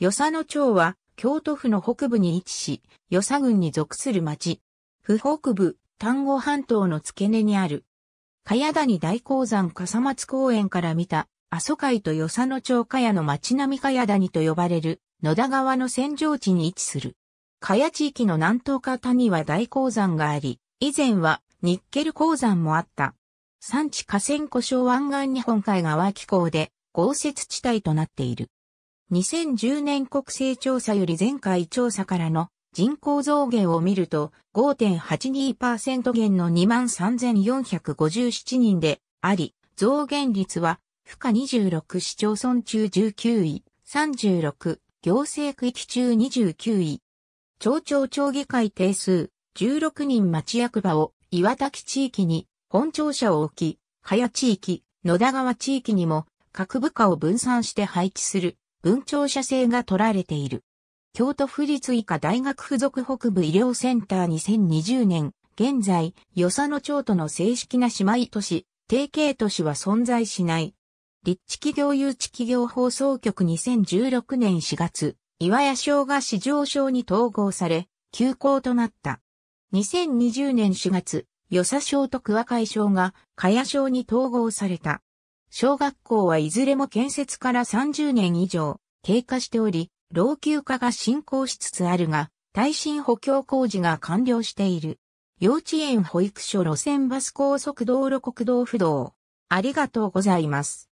与謝野町は、京都府の北部に位置し、与謝郡に属する町。府北部、丹後半島の付け根にある。茅谷大鉱山笠松公園から見た、阿蘇海と与謝野町茅の町並み茅谷と呼ばれる、野田川の扇状地に位置する。茅地域の南東方には大鉱山があり、以前はニッケル鉱山もあった。産地河川湖省湾岸日本海側気候で豪雪地帯となっている。2010年国勢調査より前回調査からの人口増減を見ると5.82%減の23,457人であり、増減率は負荷26市町村中19位、36行政区域中29位。町長町議会定数16人町役場を岩滝地域に本庁舎を置き、早地域、野田川地域にも各部下を分散して配置する文庁社制が取られている。京都府立医科大学附属北部医療センター2020年、現在、与謝野町との正式な姉妹都市、提携都市は存在しない。立地企業誘致企業放送局2016年4月、岩屋省が市場省に統合され、休校となった。2020年4月、与謝省と桑海省が、加谷省に統合された。小学校はいずれも建設から30年以上経過しており、老朽化が進行しつつあるが、耐震補強工事が完了している。幼稚園保育所路線バス高速道路国道不動。ありがとうございます。